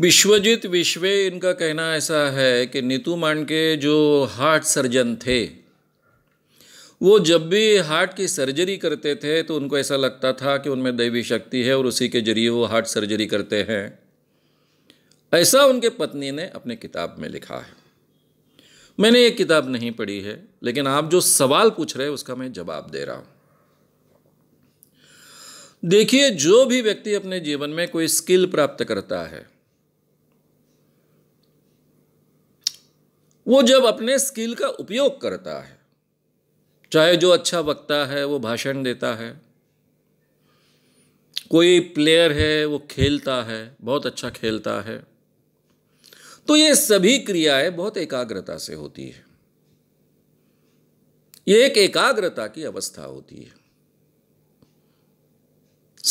विश्वजीत विश्वे इनका कहना ऐसा है कि नीतू के जो हार्ट सर्जन थे वो जब भी हार्ट की सर्जरी करते थे तो उनको ऐसा लगता था कि उनमें दैवी शक्ति है और उसी के जरिए वो हार्ट सर्जरी करते हैं ऐसा उनके पत्नी ने अपने किताब में लिखा है मैंने ये किताब नहीं पढ़ी है लेकिन आप जो सवाल पूछ रहे हैं उसका मैं जवाब दे रहा हूँ देखिए जो भी व्यक्ति अपने जीवन में कोई स्किल प्राप्त करता है वो जब अपने स्किल का उपयोग करता है चाहे जो अच्छा वक्ता है वो भाषण देता है कोई प्लेयर है वो खेलता है बहुत अच्छा खेलता है तो ये सभी क्रियाएं बहुत एकाग्रता से होती है ये एक एकाग्रता की अवस्था होती है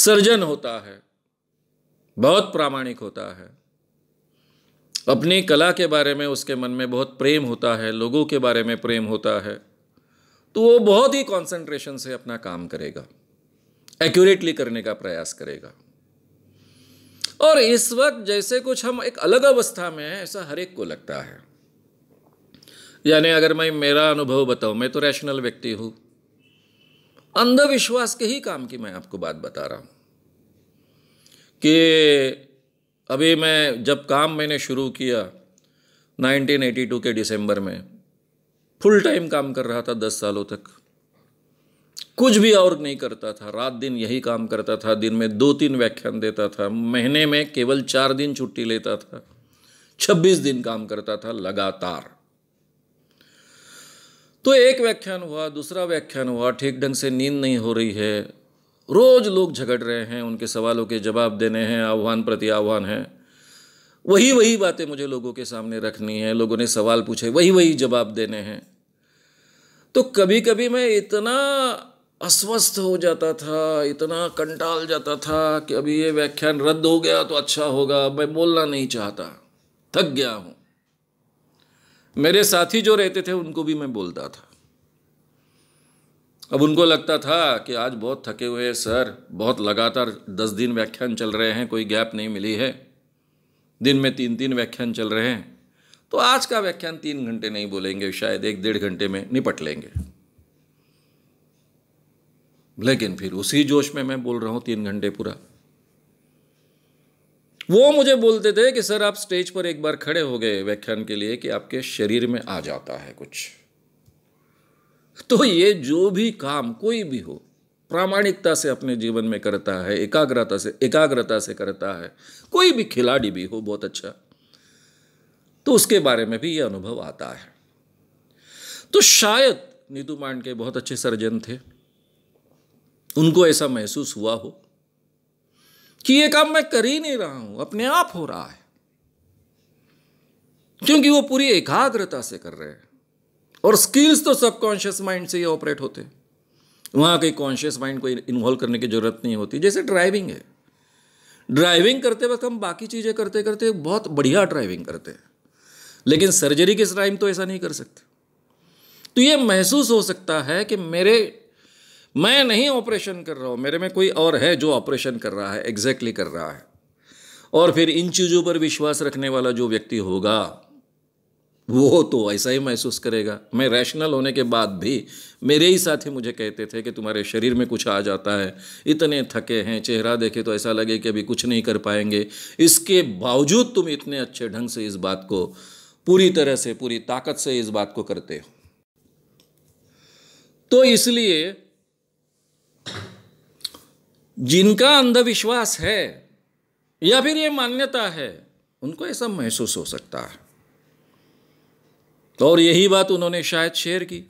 सर्जन होता है बहुत प्रामाणिक होता है अपनी कला के बारे में उसके मन में बहुत प्रेम होता है लोगों के बारे में प्रेम होता है तो वो बहुत ही कंसंट्रेशन से अपना काम करेगा एक्यूरेटली करने का प्रयास करेगा और इस वक्त जैसे कुछ हम एक अलग अवस्था में हैं ऐसा हर एक को लगता है यानी अगर मैं मेरा अनुभव बताऊं मैं तो रैशनल व्यक्ति हूं अंधविश्वास के ही काम की मैं आपको बात बता रहा हूं कि अभी मैं जब काम मैंने शुरू किया 1982 के दिसंबर में फुल टाइम काम कर रहा था दस सालों तक कुछ भी और नहीं करता था रात दिन यही काम करता था दिन में दो तीन व्याख्यान देता था महीने में केवल चार दिन छुट्टी लेता था छब्बीस दिन काम करता था लगातार तो एक व्याख्यान हुआ दूसरा व्याख्यान हुआ ठीक ढंग से नींद नहीं हो रही है रोज लोग झगड़ रहे हैं उनके सवालों के जवाब देने हैं आह्वान प्रति आह्वान है वही वही बातें मुझे लोगों के सामने रखनी है लोगों ने सवाल पूछे वही वही जवाब देने हैं तो कभी कभी मैं इतना अस्वस्थ हो जाता था इतना कंटाल जाता था कि अभी ये व्याख्यान रद्द हो गया तो अच्छा होगा मैं बोलना नहीं चाहता थक गया हूँ मेरे साथी जो रहते थे उनको भी मैं बोलता था अब उनको लगता था कि आज बहुत थके हुए हैं सर बहुत लगातार दस दिन व्याख्यान चल रहे हैं कोई गैप नहीं मिली है दिन में तीन तीन व्याख्यान चल रहे हैं तो आज का व्याख्यान तीन घंटे नहीं बोलेंगे शायद एक डेढ़ घंटे में निपट लेंगे लेकिन फिर उसी जोश में मैं बोल रहा हूं तीन घंटे पूरा वो मुझे बोलते थे कि सर आप स्टेज पर एक बार खड़े हो गए व्याख्यान के लिए कि आपके शरीर में आ जाता है कुछ तो ये जो भी काम कोई भी हो प्रामाणिकता से अपने जीवन में करता है एकाग्रता से एकाग्रता से करता है कोई भी खिलाड़ी भी हो बहुत अच्छा तो उसके बारे में भी ये अनुभव आता है तो शायद नीतू के बहुत अच्छे सर्जन थे उनको ऐसा महसूस हुआ हो कि ये काम मैं कर ही नहीं रहा हूं अपने आप हो रहा है क्योंकि वो पूरी एकाग्रता से कर रहे हैं और स्किल्स तो सबकॉन्शियस माइंड से ही ऑपरेट होते हैं वहाँ कहीं कॉन्शियस माइंड को इन्वॉल्व करने की ज़रूरत नहीं होती जैसे ड्राइविंग है ड्राइविंग करते वक्त हम बाकी चीज़ें करते करते बहुत बढ़िया ड्राइविंग करते हैं लेकिन सर्जरी के टाइम तो ऐसा नहीं कर सकते तो ये महसूस हो सकता है कि मेरे मैं नहीं ऑपरेशन कर रहा हूँ मेरे में कोई और है जो ऑपरेशन कर रहा है एग्जैक्टली exactly कर रहा है और फिर इन चीज़ों पर विश्वास रखने वाला जो व्यक्ति होगा वो तो ऐसा ही महसूस करेगा मैं रैशनल होने के बाद भी मेरे ही साथी मुझे कहते थे कि तुम्हारे शरीर में कुछ आ जाता है इतने थके हैं चेहरा देखे तो ऐसा लगे कि अभी कुछ नहीं कर पाएंगे इसके बावजूद तुम इतने अच्छे ढंग से इस बात को पूरी तरह से पूरी ताकत से इस बात को करते हो तो इसलिए जिनका अंधविश्वास है या फिर ये मान्यता है उनको ऐसा महसूस हो सकता है और यही बात उन्होंने शायद शेयर की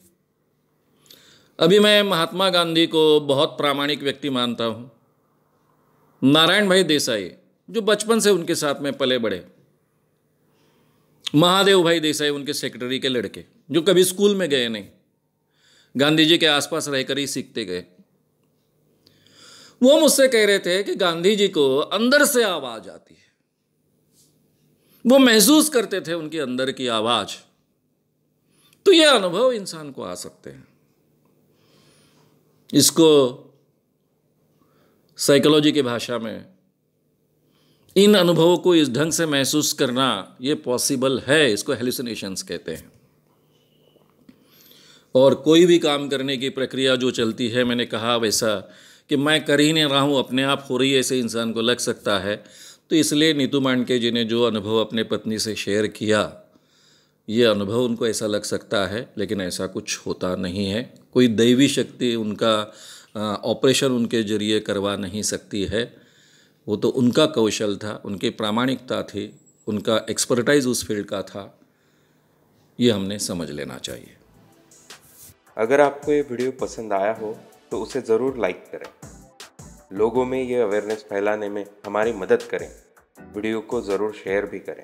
अभी मैं महात्मा गांधी को बहुत प्रामाणिक व्यक्ति मानता हूँ नारायण भाई देसाई जो बचपन से उनके साथ में पले बड़े महादेव भाई देसाई उनके सेक्रेटरी के लड़के जो कभी स्कूल में गए नहीं गांधी जी के आसपास रहकर ही सीखते गए वो मुझसे कह रहे थे कि गांधी जी को अंदर से आवाज आती है वो महसूस करते थे उनके अंदर की आवाज़ तो ये अनुभव इंसान को आ सकते हैं इसको साइकोलॉजी की भाषा में इन अनुभवों को इस ढंग से महसूस करना ये पॉसिबल है इसको हेलुसिनेशंस कहते हैं और कोई भी काम करने की प्रक्रिया जो चलती है मैंने कहा वैसा कि मैं कर ही नहीं रहा हूँ अपने आप हो रही है ऐसे इंसान को लग सकता है तो इसलिए नीतू मांडके जी ने जो अनुभव अपने पत्नी से शेयर किया ये अनुभव उनको ऐसा लग सकता है लेकिन ऐसा कुछ होता नहीं है कोई दैवी शक्ति उनका ऑपरेशन उनके जरिए करवा नहीं सकती है वो तो उनका कौशल था उनकी प्रामाणिकता थी उनका एक्सपर्टाइज उस फील्ड का था ये हमने समझ लेना चाहिए अगर आपको ये वीडियो पसंद आया हो तो उसे ज़रूर लाइक करें लोगों में ये अवेयरनेस फैलाने में हमारी मदद करें वीडियो को ज़रूर शेयर भी करें